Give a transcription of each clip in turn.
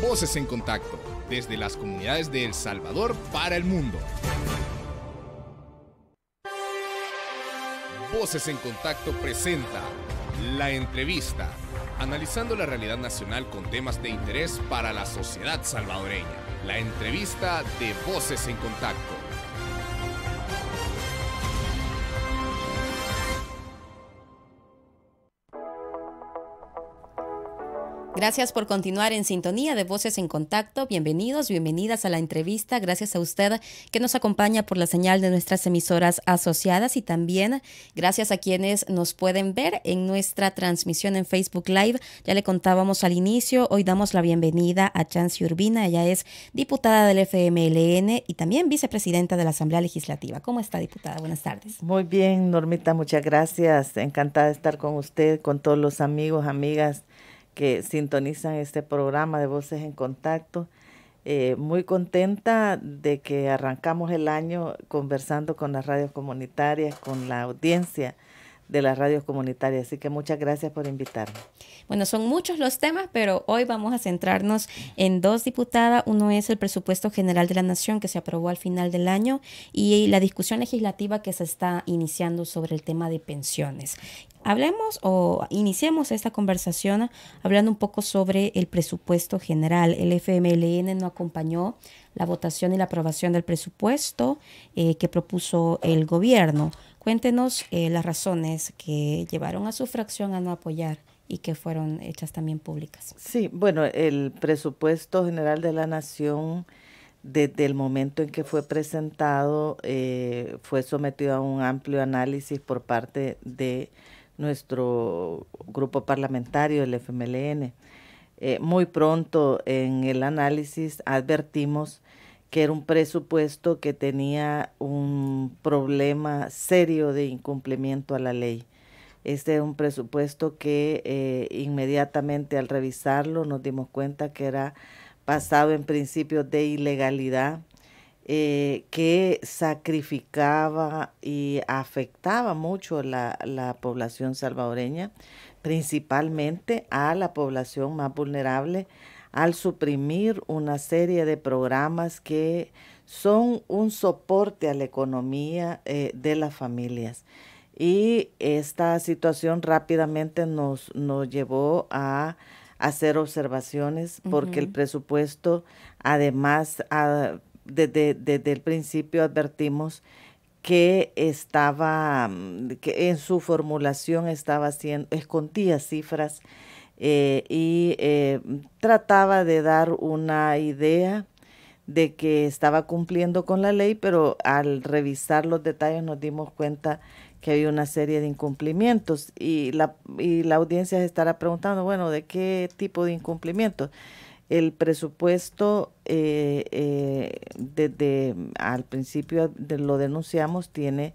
Voces en Contacto, desde las comunidades de El Salvador para el mundo. Voces en Contacto presenta La Entrevista, analizando la realidad nacional con temas de interés para la sociedad salvadoreña. La entrevista de Voces en Contacto. Gracias por continuar en sintonía de Voces en Contacto. Bienvenidos, bienvenidas a la entrevista. Gracias a usted que nos acompaña por la señal de nuestras emisoras asociadas y también gracias a quienes nos pueden ver en nuestra transmisión en Facebook Live. Ya le contábamos al inicio, hoy damos la bienvenida a Chance Urbina. Ella es diputada del FMLN y también vicepresidenta de la Asamblea Legislativa. ¿Cómo está, diputada? Buenas tardes. Muy bien, Normita, muchas gracias. Encantada de estar con usted, con todos los amigos, amigas que sintonizan este programa de Voces en Contacto. Eh, muy contenta de que arrancamos el año conversando con las radios comunitarias, con la audiencia de las radios comunitarias. Así que muchas gracias por invitarme. Bueno, son muchos los temas, pero hoy vamos a centrarnos en dos diputadas. Uno es el presupuesto general de la Nación que se aprobó al final del año y la discusión legislativa que se está iniciando sobre el tema de pensiones. Hablemos o iniciemos esta conversación hablando un poco sobre el presupuesto general. El FMLN no acompañó la votación y la aprobación del presupuesto eh, que propuso el gobierno. Cuéntenos eh, las razones que llevaron a su fracción a no apoyar y que fueron hechas también públicas. Sí, bueno, el presupuesto general de la Nación, desde el momento en que fue presentado, eh, fue sometido a un amplio análisis por parte de nuestro grupo parlamentario, el FMLN. Eh, muy pronto en el análisis advertimos que era un presupuesto que tenía un problema serio de incumplimiento a la ley. Este es un presupuesto que eh, inmediatamente al revisarlo nos dimos cuenta que era basado en principios de ilegalidad, eh, que sacrificaba y afectaba mucho la, la población salvadoreña, principalmente a la población más vulnerable, al suprimir una serie de programas que son un soporte a la economía eh, de las familias. Y esta situación rápidamente nos, llevó a hacer observaciones porque el presupuesto, además, desde, desde el principio advertimos que estaba, mm, que en su formulación estaba haciendo, escondía cifras eh, y eh, trataba de dar una idea de que estaba cumpliendo con la ley, pero al revisar los detalles nos dimos cuenta que había una serie de incumplimientos y la, y la audiencia se estará preguntando, bueno, ¿de qué tipo de incumplimientos? El presupuesto, desde eh, al principio lo denunciamos, tiene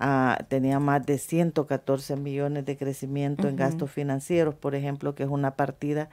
Ah, tenía más de 114 millones de crecimiento en gastos financieros, por ejemplo, que es una partida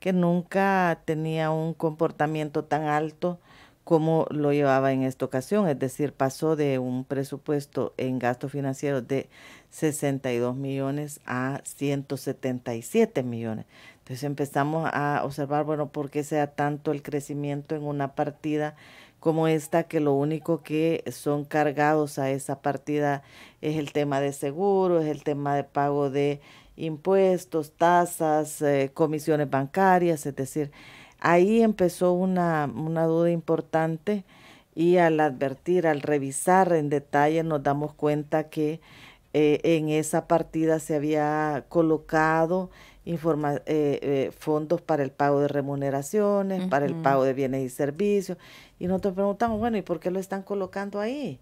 que nunca tenía un comportamiento tan alto como lo llevaba en esta ocasión, es decir, pasó de un presupuesto en gastos financieros de 62 millones a 177 millones. Entonces empezamos a observar, bueno, por qué sea tanto el crecimiento en una partida como esta que lo único que son cargados a esa partida es el tema de seguro, es el tema de pago de impuestos, tasas, eh, comisiones bancarias, es decir, ahí empezó una, duda importante y al advertir, al revisar en detalle, nos damos cuenta que eh, en esa partida se había colocado informa eh, eh, fondos para el pago de remuneraciones, para el pago de bienes y servicios. Y nosotros preguntamos, bueno, ¿y por qué lo están colocando ahí?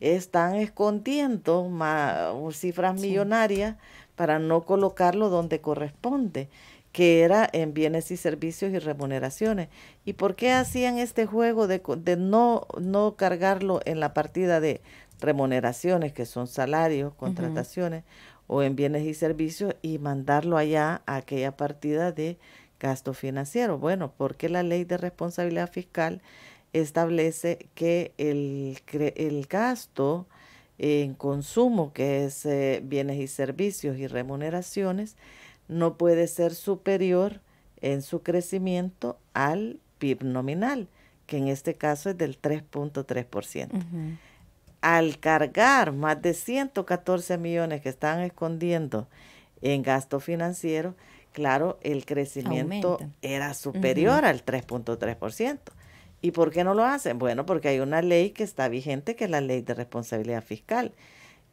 Están escondiendo uh, cifras millonarias para no colocarlo donde corresponde, que era en bienes y servicios y remuneraciones. ¿Y por qué hacían este juego de, de no, no cargarlo en la partida de remuneraciones, que son salarios, contrataciones? o en bienes y servicios y mandarlo allá a aquella partida de gasto financiero. Bueno, porque la ley de responsabilidad fiscal establece que el, el gasto en consumo, que es eh, bienes y servicios y remuneraciones, no puede ser superior en su crecimiento al PIB nominal, que en este caso es del 3.3% al cargar más de 114 millones que están escondiendo en gasto financiero, claro, el crecimiento era superior al 3.3%. ¿Y por qué no lo hacen? Bueno, porque hay una ley que está vigente, que es la ley de responsabilidad fiscal.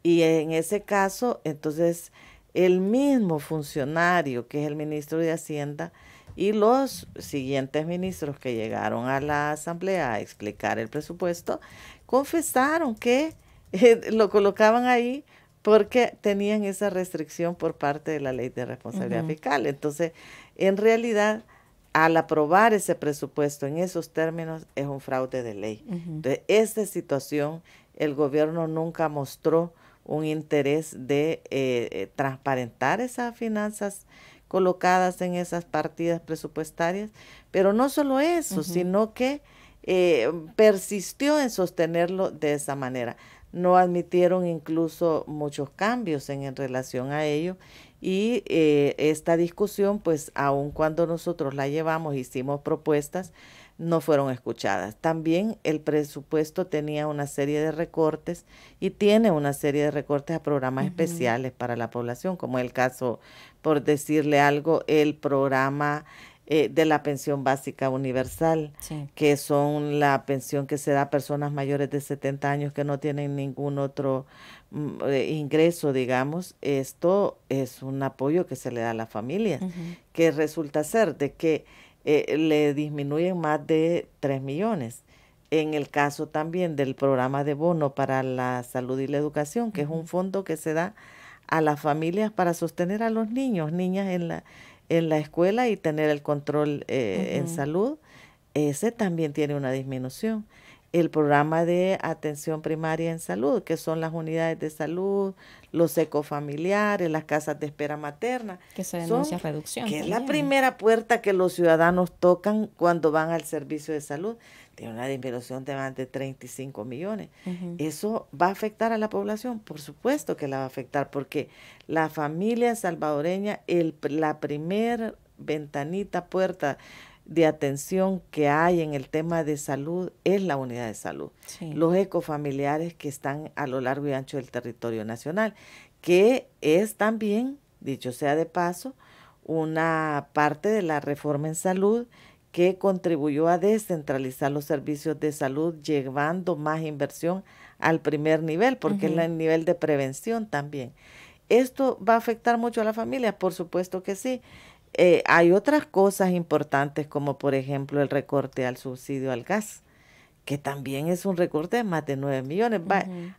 Y en ese caso, entonces, el mismo funcionario que es el ministro de Hacienda y los siguientes ministros que llegaron a la Asamblea a explicar el presupuesto, confesaron que eh, lo colocaban ahí porque tenían esa restricción por parte de la ley de responsabilidad fiscal. Entonces, en realidad, al aprobar ese presupuesto en esos términos es un fraude de ley. De Entonces, esta situación, el gobierno nunca mostró un interés de eh, eh, transparentar esas finanzas colocadas en esas partidas presupuestarias, pero no solo eso, sino que eh, persistió en sostenerlo de esa manera. No admitieron incluso muchos cambios en, relación a ello y eh, esta discusión, pues aun cuando nosotros la llevamos, hicimos propuestas, no fueron escuchadas. También el presupuesto tenía una serie de recortes y tiene una serie de recortes a programas especiales para la población, como el caso, por decirle algo, el programa eh, de la pensión básica universal, que son la pensión que se da a personas mayores de 70 años que no tienen ningún otro mm, eh, ingreso, digamos. Esto es un apoyo que se le da a la familia, que resulta ser de que eh, le disminuyen más de 3 millones. En el caso también del programa de bono para la salud y la educación, que es un fondo que se da a las familias para sostener a los niños, niñas en la en la escuela y tener el control eh, en salud, ese también tiene una disminución. El programa de atención primaria en salud, que son las unidades de salud, los ecofamiliares, las casas de espera materna. Que reducción. es la primera puerta que los ciudadanos tocan cuando van al servicio de salud tiene una disminución de más de 35 millones. ¿Eso va a afectar a la población? Por supuesto que la va a afectar, porque la familia salvadoreña, el, la primer ventanita, puerta de atención que hay en el tema de salud es la unidad de salud, los ecofamiliares que están a lo largo y ancho del territorio nacional, que es también, dicho sea de paso, una parte de la reforma en salud que contribuyó a descentralizar los servicios de salud, llevando más inversión al primer nivel, porque es el nivel de prevención también. ¿Esto va a afectar mucho a la familia? Por supuesto que sí. Eh, hay otras cosas importantes, como por ejemplo el recorte al subsidio al gas, que también es un recorte de más de 9 millones.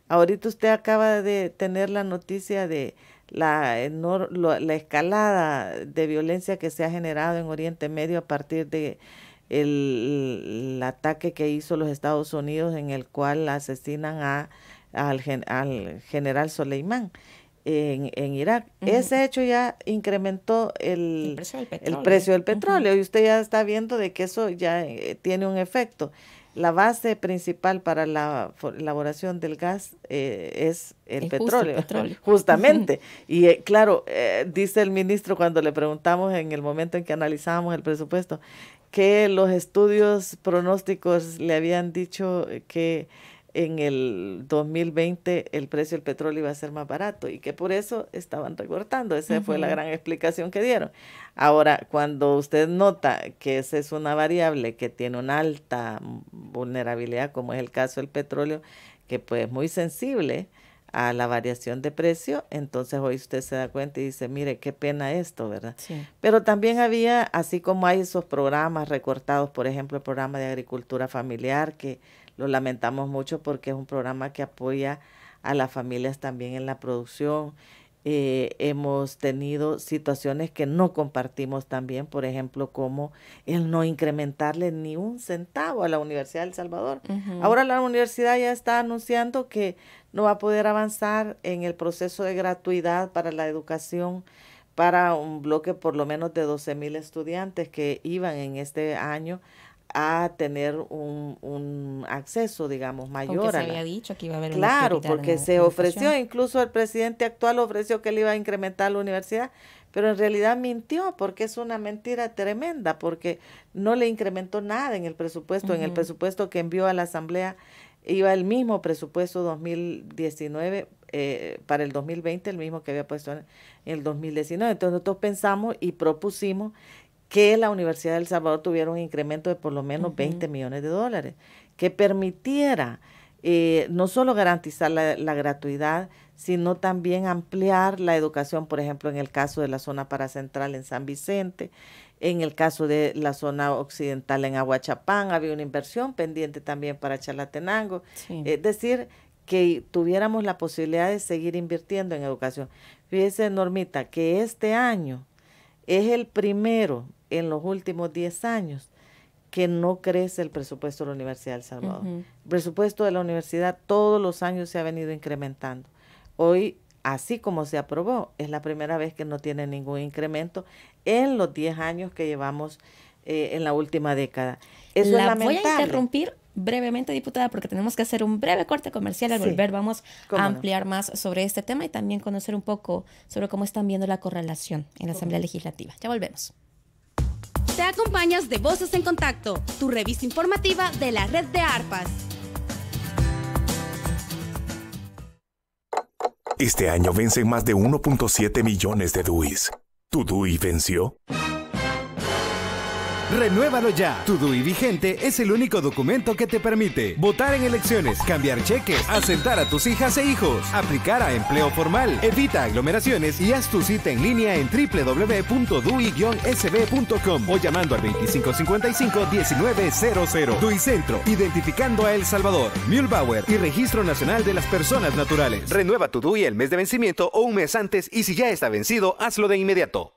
ahorita usted acaba de tener la noticia de la, la escalada de violencia que se ha generado en Oriente Medio a partir de el, ataque que hizo los Estados Unidos en el cual asesinan a, al, al general Soleimán. En, Irak. Ese hecho ya incrementó el, precio del petróleo, y usted ya está viendo de que eso ya eh, tiene un efecto la base principal para la elaboración del gas eh, es el petróleo, justamente. y eh, claro, eh, dice el ministro cuando le preguntamos en el momento en que analizábamos el presupuesto, que los estudios pronósticos le habían dicho que en el 2020 el precio del petróleo iba a ser más barato y que por eso estaban recortando. Esa fue la gran explicación que dieron. Ahora, cuando usted nota que esa es una variable que tiene una alta vulnerabilidad, como es el caso del petróleo, que pues es muy sensible a la variación de precio, entonces hoy usted se da cuenta y dice, mire, qué pena esto, ¿verdad? Pero también había, así como hay esos programas recortados, por ejemplo, el programa de agricultura familiar, que lo lamentamos mucho porque es un programa que apoya a las familias también en la producción. Eh, hemos tenido situaciones que no compartimos también, por ejemplo, como el no incrementarle ni un centavo a la Universidad del Salvador. Ahora la universidad ya está anunciando que no va a poder avanzar en el proceso de gratuidad para la educación para un bloque por lo menos de 12 mil estudiantes que iban en este año a tener un, un acceso, digamos, mayor. Porque se había dicho que iba a haber Claro, porque se ofreció, incluso el presidente actual ofreció que le iba a incrementar la universidad, pero en realidad mintió porque es una mentira tremenda, porque no le incrementó nada en el presupuesto, en el presupuesto que envió a la Asamblea iba el mismo presupuesto 2019 eh, para el 2020, el mismo que había puesto en el 2019. Entonces nosotros pensamos y propusimos que la Universidad del Salvador tuviera un incremento de por lo menos 20 millones de dólares, que permitiera eh, no solo garantizar la, gratuidad, sino también ampliar la educación, por ejemplo, en el caso de la zona paracentral en San Vicente, en el caso de la zona occidental en Aguachapán, había una inversión pendiente también para Chalatenango. Es decir, que tuviéramos la posibilidad de seguir invirtiendo en educación. Fíjese, Normita, que este año es el primero en los últimos 10 años que no crece el presupuesto de la Universidad del Salvador. El presupuesto de la universidad todos los años se ha venido incrementando. Hoy, así como se aprobó, es la primera vez que no tiene ningún incremento en los 10 años que llevamos eh, en la última década. la voy a interrumpir brevemente, diputada, porque tenemos que hacer un breve corte comercial. Al volver vamos a ampliar más sobre este tema y también conocer un poco sobre cómo están viendo la correlación en la Asamblea Legislativa. Ya volvemos. Te acompañas de Voces en Contacto, tu revista informativa de la red de ARPAS. Este año vencen más de 1.7 millones de DUIs. ¿Tu DUI venció? Renuévalo ya. Tu DUI vigente es el único documento que te permite votar en elecciones, cambiar cheques, asentar a tus hijas e hijos, aplicar a empleo formal, evita aglomeraciones y haz tu cita en línea en www.dui-sb.com o llamando al 2555-1900. DUI Centro, identificando a El Salvador, Mühlbauer y Registro Nacional de las Personas Naturales. Renueva tu DUI el mes de vencimiento o un mes antes y si ya está vencido, hazlo de inmediato.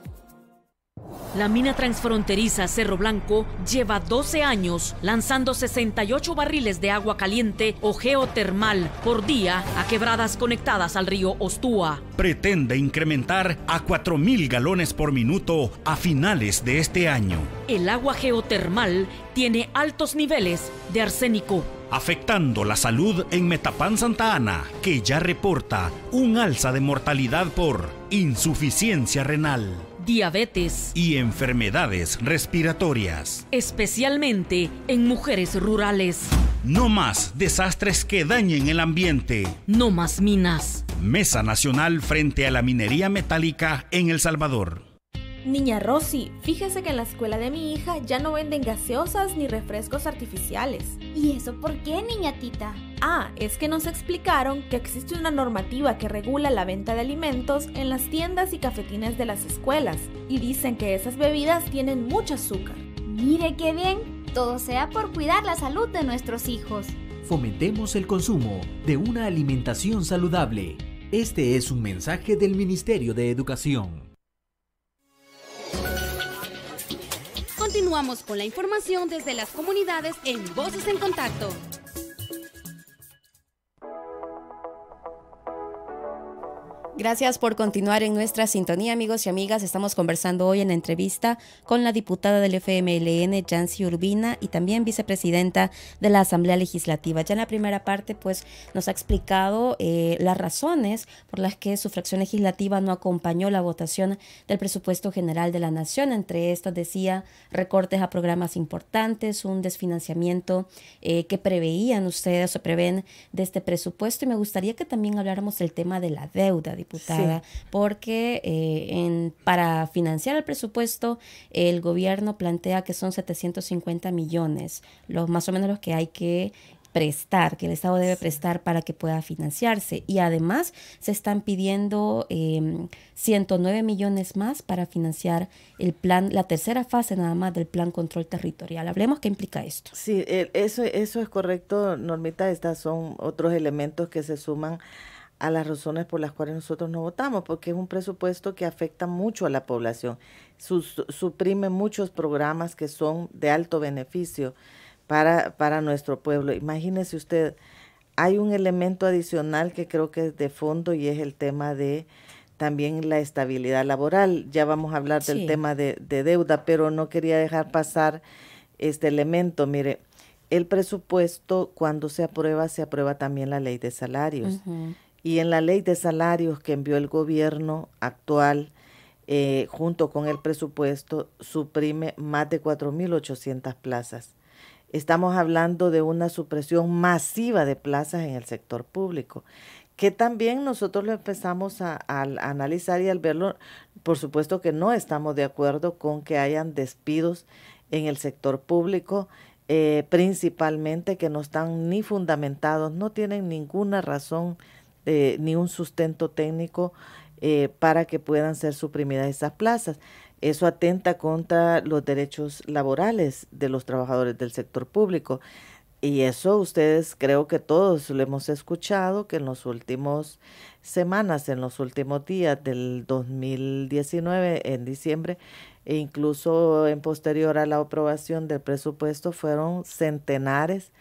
La mina transfronteriza Cerro Blanco lleva 12 años lanzando 68 barriles de agua caliente o geotermal por día a quebradas conectadas al río Ostúa. Pretende incrementar a 4.000 galones por minuto a finales de este año. El agua geotermal tiene altos niveles de arsénico, afectando la salud en Metapán Santa Ana, que ya reporta un alza de mortalidad por insuficiencia renal diabetes y enfermedades respiratorias, especialmente en mujeres rurales. No más desastres que dañen el ambiente. No más minas. Mesa Nacional frente a la minería metálica en El Salvador. Niña Rosy, fíjese que en la escuela de mi hija ya no venden gaseosas ni refrescos artificiales. ¿Y eso por qué, niña Ah, es que nos explicaron que existe una normativa que regula la venta de alimentos en las tiendas y cafetines de las escuelas, y dicen que esas bebidas tienen mucho azúcar. Mire qué bien, todo sea por cuidar la salud de nuestros hijos. Fomentemos el consumo de una alimentación saludable. Este es un mensaje del Ministerio de Educación. Continuamos con la información desde las comunidades en Voces en Contacto. Gracias por continuar en nuestra sintonía, amigos y amigas. Estamos conversando hoy en la entrevista con la diputada del FMLN, Yancy Urbina, y también vicepresidenta de la Asamblea Legislativa. Ya en la primera parte, pues, nos ha explicado eh, las razones por las que su fracción legislativa no acompañó la votación del presupuesto general de la Nación. Entre estas, decía, recortes a programas importantes, un desfinanciamiento eh, que preveían ustedes o prevén de este presupuesto. Y me gustaría que también habláramos del tema de la deuda, diputada porque eh, en, para financiar el presupuesto el gobierno plantea que son 750 millones, los más o menos los que hay que prestar, que el Estado debe prestar para que pueda financiarse. Y además se están pidiendo 109 em, millones más para financiar el plan, la tercera fase nada más del plan control territorial. Hablemos qué implica esto. Sí, e, eso, eso es correcto, Normita. Estos son otros elementos que se suman a las razones por las cuales nosotros no votamos, porque es un presupuesto que afecta mucho a la población, Sus, suprime muchos programas que son de alto beneficio para, para nuestro pueblo. Imagínese usted, hay un elemento adicional que creo que es de fondo y es el tema de también la estabilidad laboral. Ya vamos a hablar del tema de, deuda, pero no quería dejar pasar este elemento. Mire, el presupuesto cuando se aprueba, se aprueba también la ley de salarios y en la ley de salarios que envió el gobierno actual eh, junto con el presupuesto suprime más de 4.800 plazas. Estamos hablando de una supresión masiva de plazas en el sector público, que también nosotros lo empezamos a, analizar y al verlo, por supuesto que no estamos de acuerdo con que hayan despidos en el sector público. Eh, principalmente que no están ni fundamentados, no tienen ninguna razón ni un sustento técnico eh, para que puedan ser suprimidas esas plazas. Eso atenta contra los derechos laborales de los trabajadores del sector público. Y eso ustedes creo que todos lo hemos escuchado, que en las últimas semanas, en los últimos días del 2019, en diciembre, e incluso en posterior a la aprobación del presupuesto, fueron centenares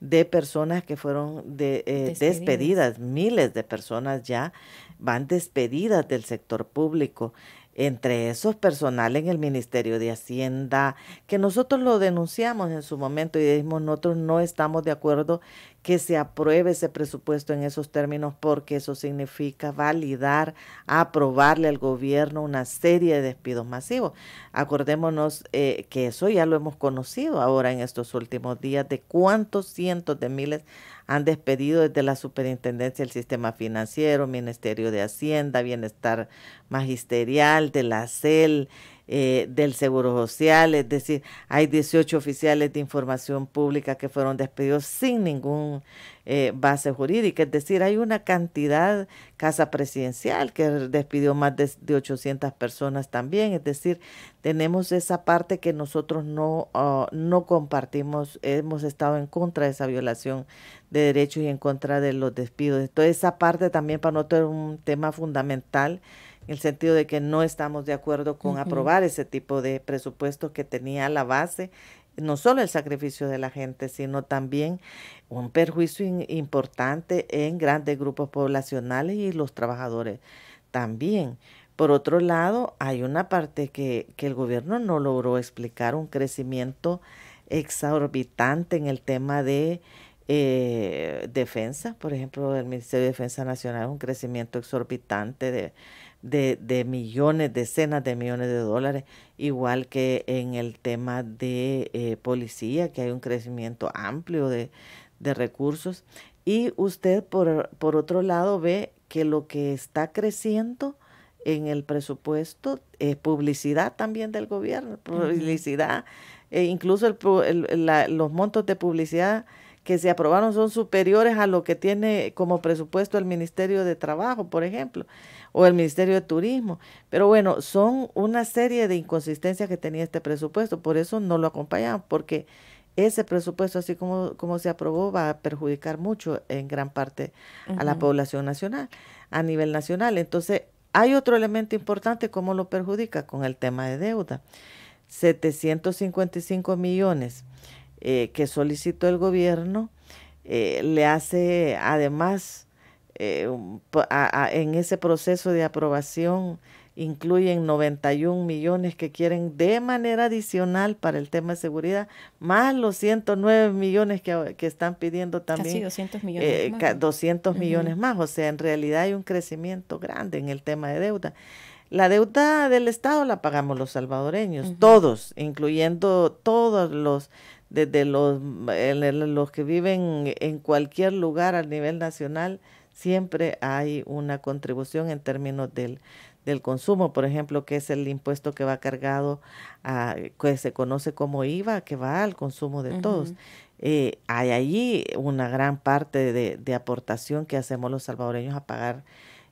de personas que fueron de, eh, despedidas. Miles de personas ya van despedidas del sector público. Entre esos personal en el Ministerio de Hacienda, que nosotros lo denunciamos en su momento y decimos nosotros no estamos de acuerdo que se apruebe ese presupuesto en esos términos porque eso significa validar, aprobarle al gobierno una serie de despidos masivos. Acordémonos eh, que eso ya lo hemos conocido ahora en estos últimos días de cuántos cientos de miles han despedido desde la superintendencia del sistema financiero, Ministerio de Hacienda, Bienestar Magisterial, de la CEL, eh, del Seguro Social, es decir, hay 18 oficiales de información pública que fueron despedidos sin ningún eh, base jurídica, es decir, hay una cantidad, Casa Presidencial, que despidió más de, 800 personas también, es decir, tenemos esa parte que nosotros no, ah, no compartimos, hemos estado en contra de esa violación de derechos y en contra de los despidos. Entonces, esa parte también para nosotros es un tema fundamental en el sentido de que no estamos de acuerdo con aprobar ese tipo de presupuesto que tenía la base no solo el sacrificio de la gente, sino también un perjuicio importante en grandes grupos poblacionales y los trabajadores también. Por otro lado, hay una parte que, el gobierno no logró explicar, un crecimiento exorbitante en el tema de eh, defensa, por ejemplo, el Ministerio de Defensa Nacional, un crecimiento exorbitante de de, de millones, decenas de millones de dólares, igual que en el tema de eh, policía, que hay un crecimiento amplio de, recursos. Y usted, por, por otro lado, ve que lo que está creciendo en el presupuesto es publicidad también del gobierno, publicidad, e incluso los montos de publicidad que se aprobaron son superiores a lo que tiene como presupuesto el Ministerio de Trabajo, por ejemplo, o el Ministerio de Turismo. Pero bueno, son una serie de inconsistencias que tenía este presupuesto, por eso no lo acompañamos, porque ese presupuesto, así como, como se aprobó, va a perjudicar mucho en gran parte a la población nacional, a nivel nacional. Entonces, hay otro elemento importante, ¿cómo lo perjudica? Con el tema de deuda. 755 millones eh, que solicitó el gobierno eh, le hace además eh, en ese proceso de aprobación incluyen 91 millones que quieren de manera adicional para el tema de seguridad, más los 109 millones que, están pidiendo ah, también. Casi 200 millones millones más, o sea, en realidad hay un crecimiento grande en el tema de deuda. La deuda del Estado la pagamos los salvadoreños, todos, incluyendo todos los, desde los, los que viven en cualquier lugar a nivel nacional, siempre hay una contribución en términos del, del consumo, por ejemplo, que es el impuesto que va cargado, a, que se conoce como IVA, que va al consumo de todos. Eh, hay allí una gran parte de, de aportación que hacemos los salvadoreños a pagar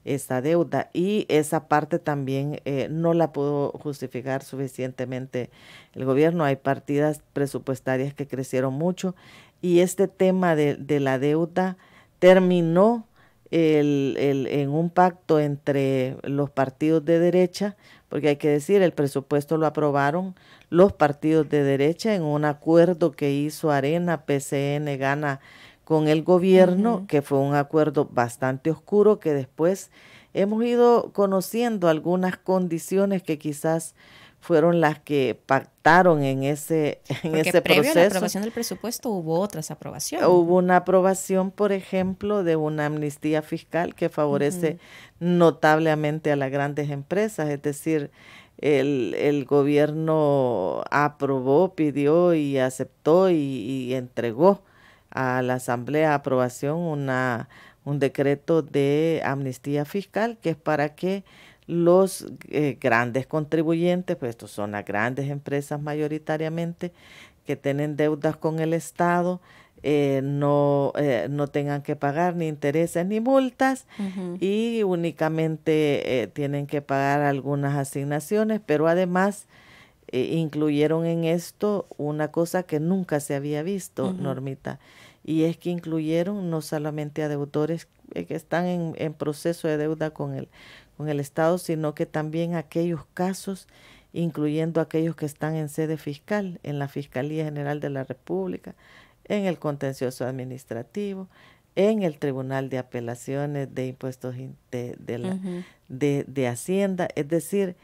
esta deuda y esa parte también eh, no la pudo justificar suficientemente el gobierno. Hay partidas presupuestarias que crecieron mucho y este tema de, la deuda terminó en un pacto entre los partidos de derecha, porque hay que decir, el presupuesto lo aprobaron los partidos de derecha en un acuerdo que hizo Arena, PCN, Gana con el gobierno, que fue un acuerdo bastante oscuro que después hemos ido conociendo algunas condiciones que quizás fueron las que pactaron en ese, en ese proceso. A la aprobación del presupuesto hubo otras aprobaciones. Hubo una aprobación, por ejemplo, de una amnistía fiscal que favorece notablemente a las grandes empresas, es decir, el, el gobierno aprobó, pidió y aceptó y, y entregó a la Asamblea aprobación una, un decreto de amnistía fiscal que es para que los eh, grandes contribuyentes, pues estos son las grandes empresas mayoritariamente que tienen deudas con el Estado, eh, no, eh, no tengan que pagar ni intereses ni multas y únicamente tienen que pagar algunas asignaciones, pero además incluyeron en esto una cosa que nunca se había visto, Normita, y es que incluyeron no solamente a deudores eh, que están en, proceso de deuda con el, con el Estado, sino que también aquellos casos, incluyendo aquellos que están en sede fiscal, en la Fiscalía General de la República, en el contencioso administrativo, en el Tribunal de Apelaciones de Impuestos de, la, de Hacienda, es decir,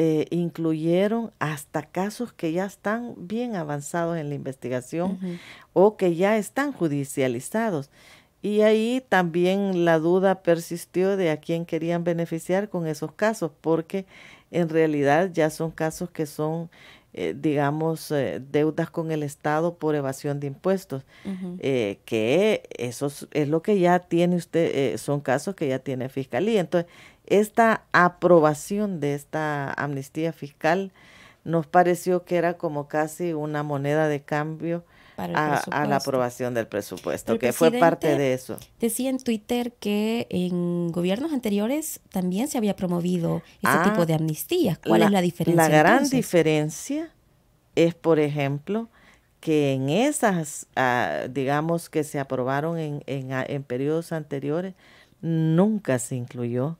eh, incluyeron hasta casos que ya están bien avanzados en la investigación o que ya están judicializados. Y ahí también la duda persistió de a quién querían beneficiar con esos casos, porque en realidad ya son casos que son, eh, digamos, eh, deudas con el Estado por evasión de impuestos, que eso es, es, lo que ya tiene usted, son casos que ya tiene fiscalía. Entonces, esta aprobación de esta amnistía fiscal nos pareció que era como casi una moneda de cambio a, la aprobación del presupuesto, que fue parte de eso. Decía en Twitter que en gobiernos anteriores también se había promovido ese ah, tipo de amnistías. ¿Cuál es la diferencia? La gran diferencia es, por ejemplo, que en esas, ah, digamos, que se aprobaron en, en ah, periodos anteriores, nunca se incluyó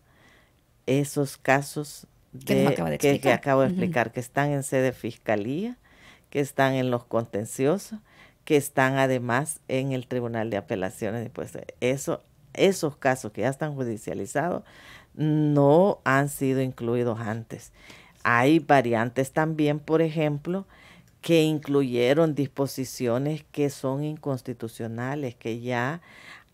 esos casos que, acabo de explicar, que están en sede fiscalía, que están en los contenciosos, que están además en el Tribunal de Apelaciones. pues eso, esos casos que ya están judicializados no han sido incluidos antes. Hay variantes también, por ejemplo, que incluyeron disposiciones que son inconstitucionales, que ya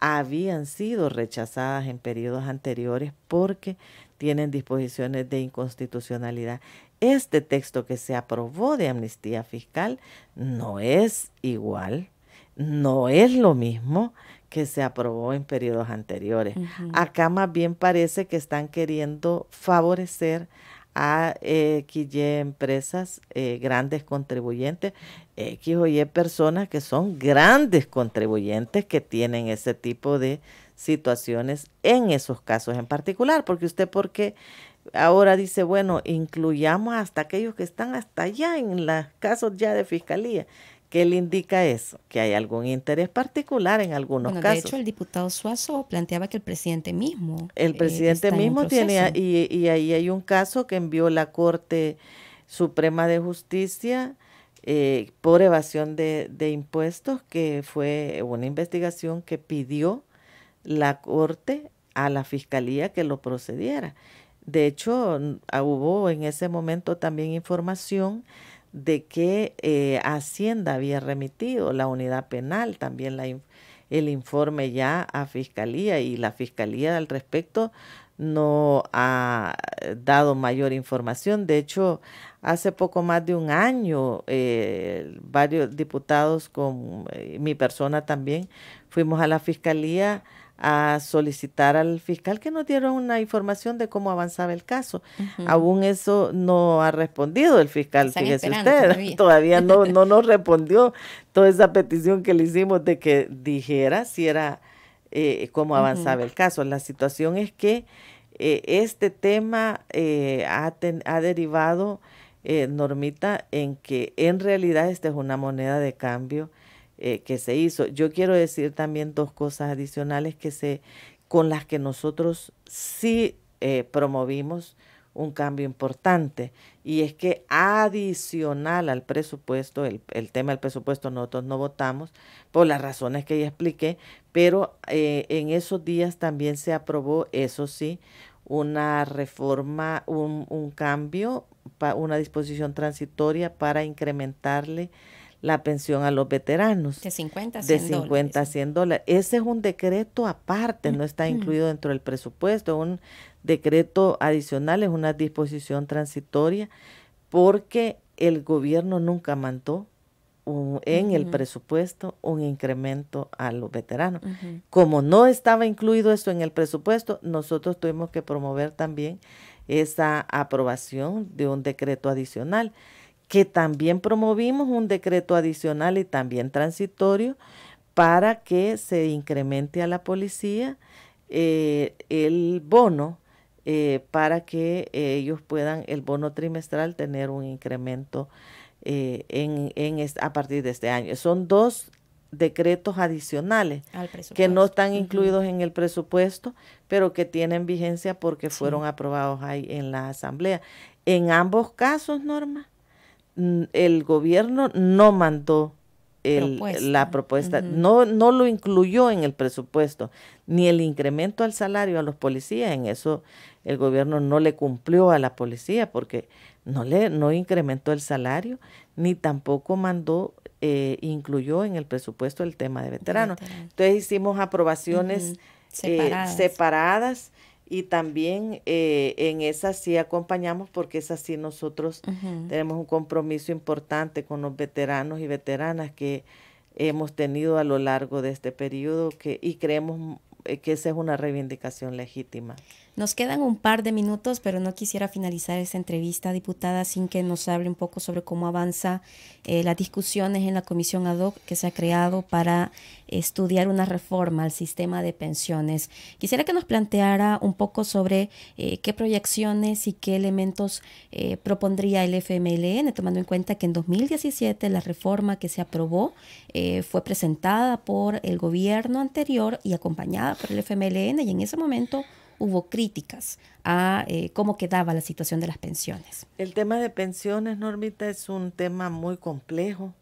habían sido rechazadas en periodos anteriores porque tienen disposiciones de inconstitucionalidad. Este texto que se aprobó de amnistía fiscal no es igual, no es lo mismo que se aprobó en periodos anteriores. Acá más bien parece que están queriendo favorecer a eh, X empresas, eh, grandes contribuyentes, X o personas que son grandes contribuyentes que tienen ese tipo de situaciones en esos casos en particular, porque usted porque ahora dice, bueno, incluyamos hasta aquellos que están hasta allá en los casos ya de fiscalía. que le indica eso? Que hay algún interés particular en algunos casos. De hecho, el diputado Suazo planteaba que el presidente mismo. El eh, presidente mismo tiene, y, ahí hay un caso que envió la Corte Suprema de Justicia eh, por evasión de, de impuestos, que fue una investigación que pidió la Corte a la Fiscalía que lo procediera. De hecho, ah, hubo en ese momento también información de que eh, Hacienda había remitido la unidad penal, también el informe ya a Fiscalía y la Fiscalía al respecto no ha dado mayor información. De hecho, hace poco más de un año, eh, varios diputados con eh, mi persona también fuimos a la Fiscalía a solicitar al fiscal que nos diera una información de cómo avanzaba el caso. Aún eso no ha respondido el fiscal, fíjese usted, todavía, no, no, nos respondió toda esa petición que le hicimos de que dijera si era eh, cómo avanzaba el caso. La situación es que eh, este tema eh, ha, ha, derivado, Normita, en que en realidad esta es una moneda de cambio eh, que se hizo. Yo quiero decir también dos cosas adicionales que se, con las que nosotros sí eh, promovimos un cambio importante y es que adicional al presupuesto, el, el, tema del presupuesto nosotros no votamos por las razones que ya expliqué, pero eh, en esos días también se aprobó, eso sí, una reforma, un, cambio, una disposición transitoria para incrementarle la pensión a los veteranos. De 50 a 100 De 50 100 dólares. Ese es un decreto aparte, no está incluido dentro del presupuesto, un decreto adicional, es una disposición transitoria, porque el gobierno nunca mandó en el presupuesto un incremento a los veteranos. Como no estaba incluido eso en el presupuesto, nosotros tuvimos que promover también esa aprobación de un decreto adicional que también promovimos un decreto adicional y también transitorio para que se incremente a la policía eh, el bono eh, para que eh, ellos puedan, el bono trimestral, tener un incremento en, a partir de este año. Son dos decretos adicionales que no están incluidos en el presupuesto, pero que tienen vigencia porque fueron aprobados ahí en la Asamblea. En ambos casos, Norma, Mm, el gobierno no mandó la propuesta, no, no lo incluyó en el presupuesto, ni el incremento al salario a los policías, en eso el gobierno no le cumplió a la policía porque no le no incrementó el salario, ni tampoco mandó, eh, incluyó en el presupuesto el tema de veteranos. Entonces hicimos aprobaciones eh, separadas y también eh, en esa sí acompañamos porque esa sí nosotros tenemos un compromiso importante con los veteranos y veteranas que hemos tenido a lo largo de este periodo que, y creemos eh, que esa es una reivindicación legítima. Nos quedan un par de minutos, pero no quisiera finalizar esta entrevista, diputada, sin que nos hable un poco sobre cómo avanza eh, las discusiones en la comisión ad hoc que se ha creado para estudiar una reforma al sistema de pensiones. Quisiera que nos planteara un poco sobre eh, qué proyecciones y qué elementos eh, propondría el FMLN, tomando en cuenta que en 2017 la reforma que se aprobó fue presentada por el gobierno anterior y acompañada por el FMLN y en ese momento hubo críticas a eh, cómo quedaba la situación de las pensiones. El tema de pensiones, Normita, es un tema muy complejo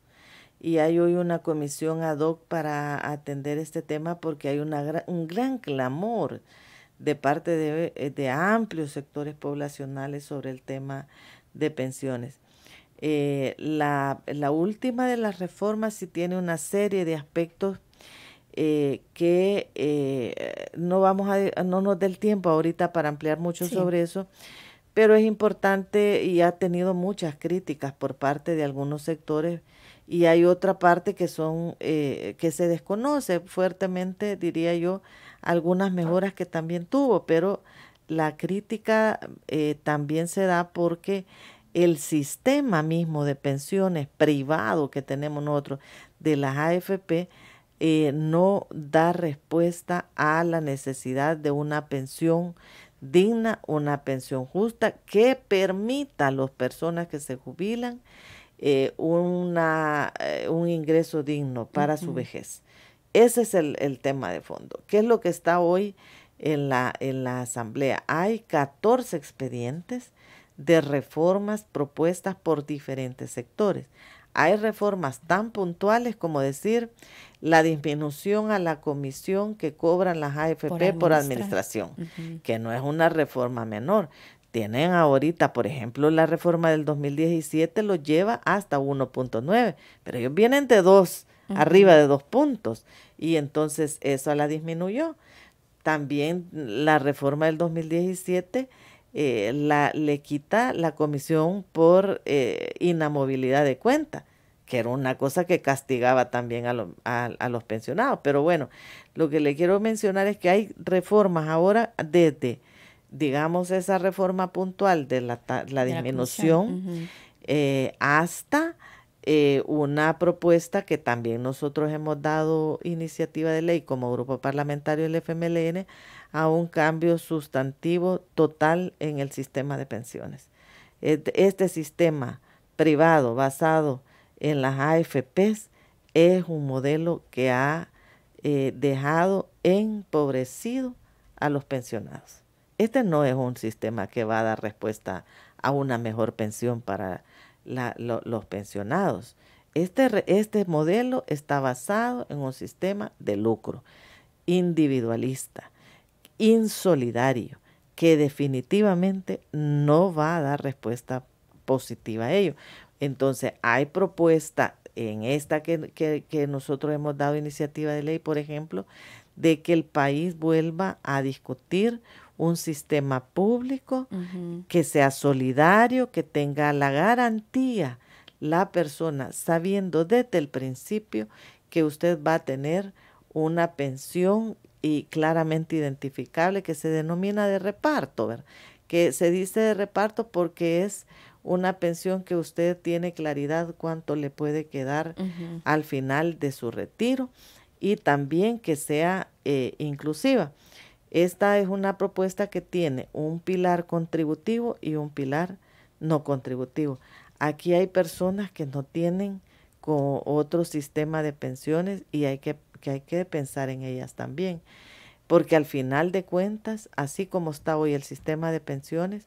y hay hoy una comisión ad hoc para atender este tema porque hay un gran clamor de parte eh, de, amplios sectores poblacionales sobre el tema de pensiones. Eh, la, última de las reformas sí tiene una serie de aspectos eh, que eh, no vamos a no nos dé el tiempo ahorita para ampliar mucho sobre eso pero es importante y ha tenido muchas críticas por parte de algunos sectores y hay otra parte que son eh, que se desconoce fuertemente diría yo algunas mejoras que también tuvo pero la crítica también se da porque el sistema mismo de pensiones privado que tenemos nosotros de las AFP eh, no da respuesta a la necesidad de una pensión digna, una pensión justa que permita a las personas que se jubilan eh, una, eh, un ingreso digno para su vejez. Ese es el, tema de fondo. ¿Qué es lo que está hoy en la, en la Asamblea? Hay 14 expedientes de reformas propuestas por diferentes sectores. Hay reformas tan puntuales como decir la disminución a la comisión que cobran las AFP por, administración, que no es una reforma menor. Tienen ahorita, por ejemplo, la reforma del 2017 lo lleva hasta 1.9, pero ellos vienen de dos, arriba de dos puntos, y entonces eso la disminuyó. También la reforma del 2017 eh, la, le quita la comisión por eh, inamovilidad de cuenta, que era una cosa que castigaba también a, los pensionados. Pero bueno, lo que le quiero mencionar es que hay reformas ahora desde, digamos, esa reforma puntual de la, disminución eh, hasta... una propuesta que también nosotros hemos dado iniciativa de ley como grupo parlamentario del FMLN a un cambio sustantivo total en el sistema de pensiones. E-, este sistema privado basado en las AFPs es un modelo que ha eh, dejado empobrecido a los pensionados. Este no es un sistema que va a dar respuesta a una mejor pensión para los pensionados. Este, este modelo está basado en un sistema de lucro individualista insolidario, que definitivamente no va a dar respuesta positiva a ello. Entonces, hay propuesta en esta que, nosotros hemos dado iniciativa de ley, por ejemplo, de que el país vuelva a discutir un sistema público que sea solidario, que tenga la garantía la persona sabiendo desde el principio que usted va a tener una pensión y claramente identificable que se denomina de reparto, que se dice de reparto porque es una pensión que usted tiene claridad cuánto le puede quedar al final de su retiro y también que sea eh, inclusiva. Esta es una propuesta que tiene un pilar contributivo y un pilar no contributivo. Aquí hay personas que no tienen otro sistema de pensiones y hay que que hay que pensar en ellas también. Porque al final de cuentas, así como está hoy el sistema de pensiones,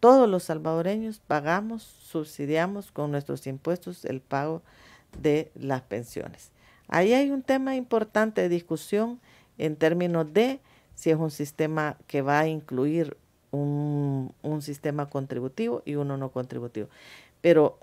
todos los salvadoreños pagamos, subsidiamos con nuestros impuestos el pago de las pensiones. Ahí hay un tema importante de discusión en términos de si es un sistema que va a incluir un, un sistema contributivo y uno no contributivo. Pero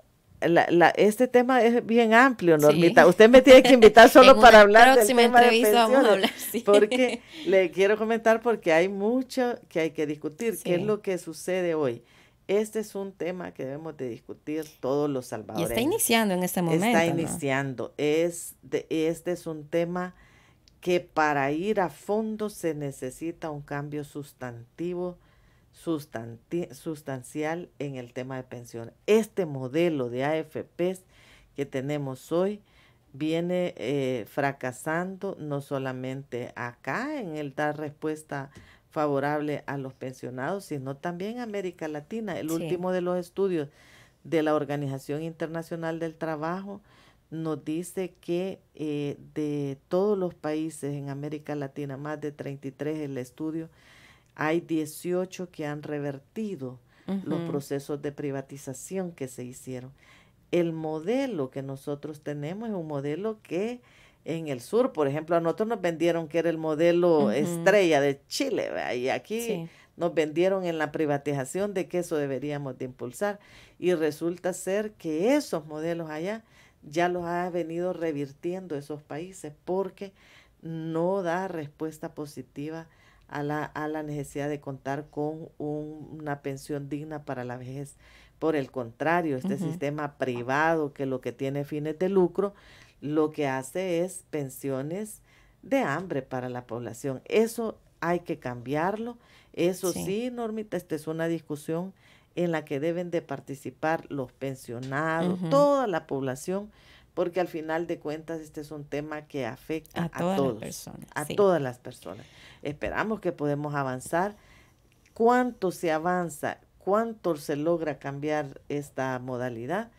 la, este tema es bien amplio, Normita. Usted me tiene que invitar solo para hablar del tema de vamos a hablar, porque le quiero comentar porque hay mucho que hay que discutir, qué es lo que sucede hoy. Este es un tema que debemos de discutir todos los salvadoreños. Y está iniciando en este momento. Está iniciando. Es este es un tema que para ir a fondo se necesita un cambio sustantivo sustancial en el tema de pensiones. Este modelo de AFPs que tenemos hoy viene eh, fracasando no solamente acá en el dar respuesta favorable a los pensionados, sino también en América Latina. El último de los estudios de la Organización Internacional del Trabajo nos dice que eh, de todos los países en América Latina, más de 33 el estudio, hay 18 que han revertido los procesos de privatización que se hicieron. El modelo que nosotros tenemos es un modelo que en el sur, por ejemplo, a nosotros nos vendieron que era el modelo estrella de Chile, y aquí nos vendieron en la privatización de que eso deberíamos de impulsar, y resulta ser que esos modelos allá ya los ha venido revirtiendo esos países porque no da respuesta positiva a la, a la necesidad de contar con una pensión digna para la vejez. Por el contrario, este sistema privado que lo que tiene fines de lucro, lo que hace es pensiones de hambre para la población. Eso hay que cambiarlo. Eso sí, Normita, esta es una discusión en la que deben de participar los pensionados, toda la población, porque al final de cuentas este es un tema que afecta a, todas las personas, a todas las personas. Esperamos que podemos avanzar. ¿Cuánto se avanza? ¿Cuánto se logra cambiar esta modalidad?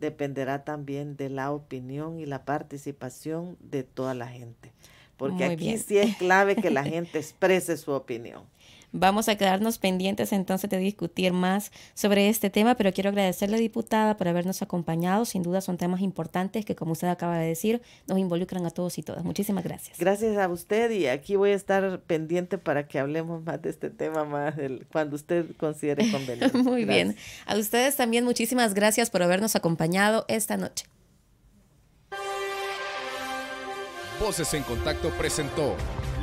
Dependerá también de la opinión y la participación de toda la gente, porque aquí sí es clave que la gente exprese su opinión. Vamos a quedarnos pendientes entonces de discutir más sobre este tema, pero quiero agradecerle, diputada, por habernos acompañado. Sin duda son temas importantes que, como usted acaba de decir, nos involucran a todos y todas. Muchísimas gracias. Gracias a usted y aquí voy a estar pendiente para que hablemos más de este tema más cuando usted considere conveniente. Muy bien. A ustedes también muchísimas gracias por habernos acompañado esta noche. Voces en Contacto presentó